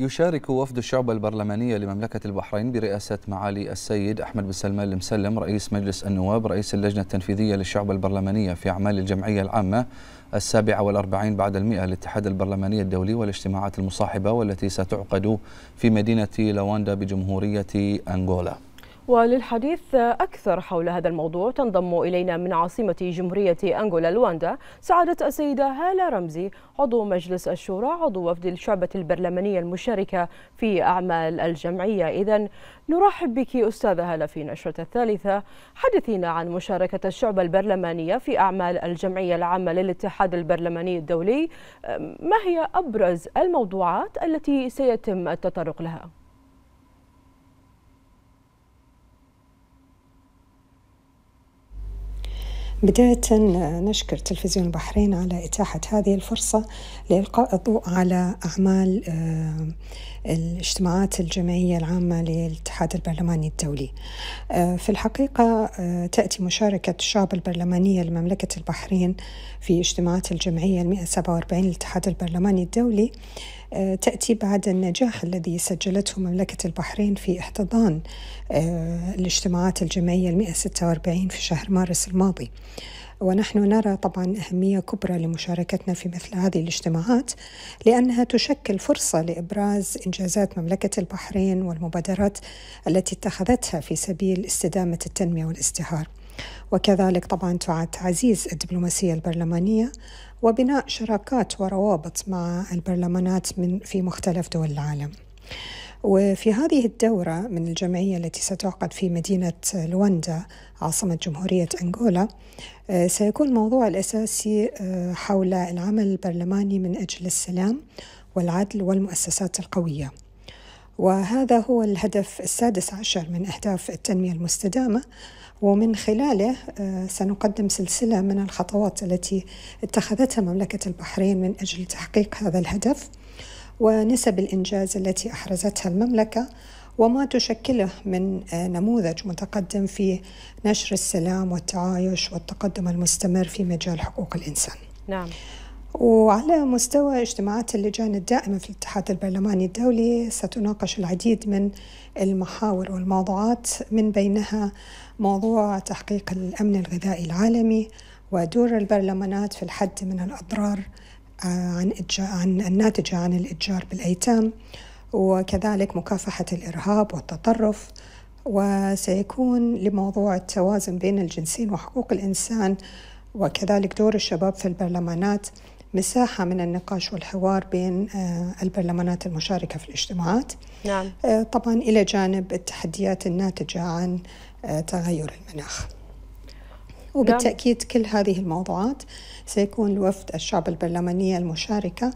يشارك وفد الشعب البرلمانية لمملكة البحرين برئاسة معالي السيد أحمد بن سلمان المسلم رئيس مجلس النواب رئيس اللجنة التنفيذية للشعب البرلمانية في أعمال الجمعية العامة السابعة والأربعين بعد المئة للاتحاد البرلماني الدولي والاجتماعات المصاحبة والتي ستعقد في مدينة لواندا بجمهورية أنغولا وللحديث أكثر حول هذا الموضوع تنضم إلينا من عاصمة جمهورية أنغولا لواندا سعادة السيدة هالة رمزي عضو مجلس الشورى عضو وفد الشعبة البرلمانية المشاركة في أعمال الجمعية إذا نرحب بك أستاذة هالة في نشرة الثالثة حدثينا عن مشاركة الشعبة البرلمانية في أعمال الجمعية العامة للاتحاد البرلماني الدولي ما هي أبرز الموضوعات التي سيتم التطرق لها؟ بداية نشكر تلفزيون البحرين على إتاحة هذه الفرصة لإلقاء الضوء على أعمال آه، الاجتماعات الجمعية العامة للاتحاد البرلماني الدولي آه، في الحقيقة آه، تأتي مشاركة الشعب البرلمانية لمملكة البحرين في اجتماعات الجمعية 147 للاتحاد البرلماني الدولي آه، تأتي بعد النجاح الذي سجلته مملكة البحرين في احتضان آه، الاجتماعات الجمعية 146 في شهر مارس الماضي ونحن نرى طبعا أهمية كبرى لمشاركتنا في مثل هذه الاجتماعات لأنها تشكل فرصة لإبراز إنجازات مملكة البحرين والمبادرات التي اتخذتها في سبيل استدامة التنمية والازدهار. وكذلك طبعا تعد تعزيز الدبلوماسية البرلمانية وبناء شراكات وروابط مع البرلمانات من في مختلف دول العالم وفي هذه الدورة من الجمعية التي ستعقد في مدينة لواندا عاصمة جمهورية أنغولا آه، سيكون الموضوع الأساسي آه، حول العمل البرلماني من أجل السلام والعدل والمؤسسات القوية وهذا هو الهدف السادس عشر من أهداف التنمية المستدامة ومن خلاله آه، سنقدم سلسلة من الخطوات التي اتخذتها مملكة البحرين من أجل تحقيق هذا الهدف ونسب الإنجاز التي أحرزتها المملكة وما تشكله من آه، نموذج متقدم في نشر السلام والتعايش والتقدم المستمر في مجال حقوق الإنسان. نعم. وعلى مستوى اجتماعات اللجان الدائمة في الاتحاد البرلماني الدولي ستناقش العديد من المحاور والموضوعات من بينها موضوع تحقيق الأمن الغذائي العالمي ودور البرلمانات في الحد من الأضرار آه، عن, عن الناتجة عن الإتجار بالأيتام وكذلك مكافحة الإرهاب والتطرف وسيكون لموضوع التوازن بين الجنسين وحقوق الإنسان وكذلك دور الشباب في البرلمانات مساحة من النقاش والحوار بين آه، البرلمانات المشاركة في الاجتماعات نعم. آه، طبعا إلى جانب التحديات الناتجة عن آه، تغير المناخ وبالتأكيد نعم. كل هذه الموضوعات سيكون لوفد الشعب البرلمانية المشاركة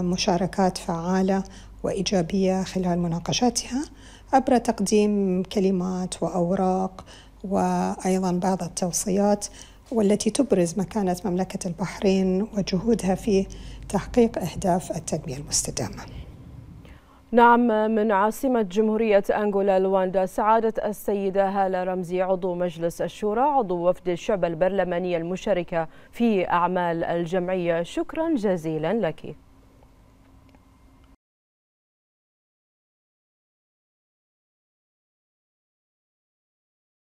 مشاركات فعالة وإيجابية خلال مناقشاتها عبر تقديم كلمات وأوراق وأيضا بعض التوصيات والتي تبرز مكانة مملكة البحرين وجهودها في تحقيق أهداف التنمية المستدامة نعم من عاصمة جمهورية أنغولا لواندا سعادة السيدة هالة رمزي عضو مجلس الشورى عضو وفد الشعب البرلمانية المشاركة في أعمال الجمعية شكرا جزيلا لك